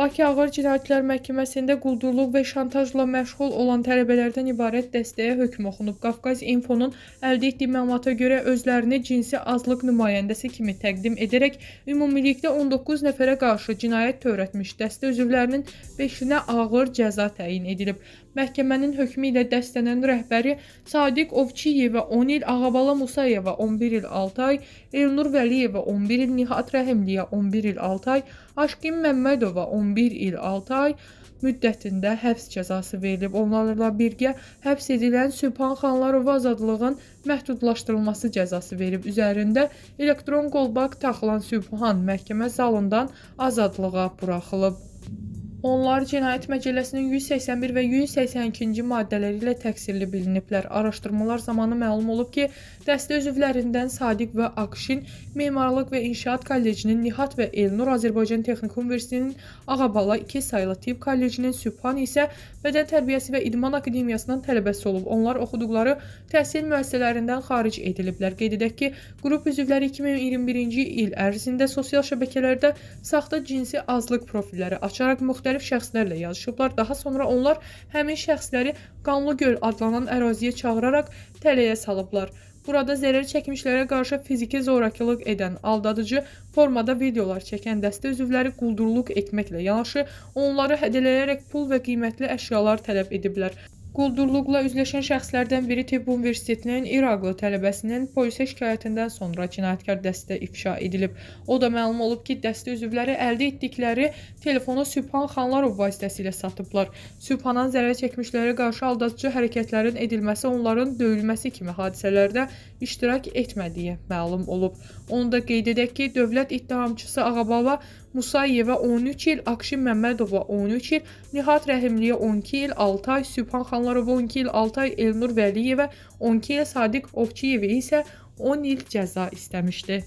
Bakı Ağır Cinayətlər Məhkəməsində quldurluq və şantajla məşğul olan tələbələrdən ibarət dəstəyə hökm oxunub. Qafqaz İnfonun əldə etdiyi məlumata görə özlərini cinsi azlıq nümayəndəsi kimi təqdim edərək ümumilikdə 19 nəfərə qarşı cinayət törətmiş dəstə üzvlərinin 5-nə ağır cəza təyin edilib. Məhkəmənin hökmü ilə dəstənin rəhbəri Sadiq Ovçiyevə 10 il, Ağabala Musayeva 11 il 6 ay, Elnur Vəliyevə 11 il, Nihat Rəhimliyə 11 il 6 ay, Aşqin Məmmədova 11 il 6 ay müddətində həbs cəzası verilib. Onlarla birgə həbs edilən Sübhan Xanlarova azadlığın məhdudlaşdırılması cəzası verib. Üzərində elektron qolbaq taxılan Sübhan məhkəmə zalından azadlığa buraxılıb. Onlar Cinayət Məcəlləsinin 181 və 182-ci maddələri ilə təqsirli biliniblər. Araşdırmalar zamanı məlum olub ki, dəstə üzvlərindən Sadiq və Akşin Memarlıq və İnşaat Kollecinin Nihat və Elnur Azərbaycan Texniki Universitetinin Ağabala 2 saylı Tibb Kollecinin Sübhan isə Bədən Tərbiyəsi və İdman Akademiyasının tələbəsi olub. Onlar oxuduqları təhsil müəssisələrindən xaric ediliblər. Qeyd edək ki, qrup üzvləri 2021-ci il ərzində sosial şəbəkələrdə saxta cinsi azlıq profilləri açaraq müxtəlif müxtəlif şəxslərlə yazışıblar. Daha sonra onlar həmin şəxsləri Qanlıgöl adlanan əraziyə çağıraraq tələyə salıblar. Burada zərər çəkmişlərə qarşı fiziki zorakılıq edən, aldadıcı formada videolar çəkən dəstə üzvləri quldurluq etməklə yanaşı, onları hədələyərək pul və qiymətli əşyalar tələb ediblər. Quldurluqla üzləşən şəxslərdən biri Tibb Universitetinin İraqlı tələbəsinin polisə şikayətindən sonra cinayətkar dəstə ifşa edilib. O da məlum olub ki, dəstə üzvləri əldə etdikləri telefonu Sübhan Xanlarov vasitəsilə satıblar. Sübhanan zərər çəkmişlərə qarşı aldadıcı hərəkətlərin edilməsi, onların döyülməsi kimi hadisələrdə iştirak etmədiyi məlum olub. Onu da qeyd edək ki, dövlət ittihamçısı Ağabala Musayevə 13 il, Akşin Məmmədova 13 il, Nihat Rəhimliyə 12 il, 6 ay, Sübhan Xanlarov Səkanlarova 12 il 6 ay, Elnur Vəliyevə 12 il Sadiq Ovçiyevi isə 10 il cəza istəmişdi.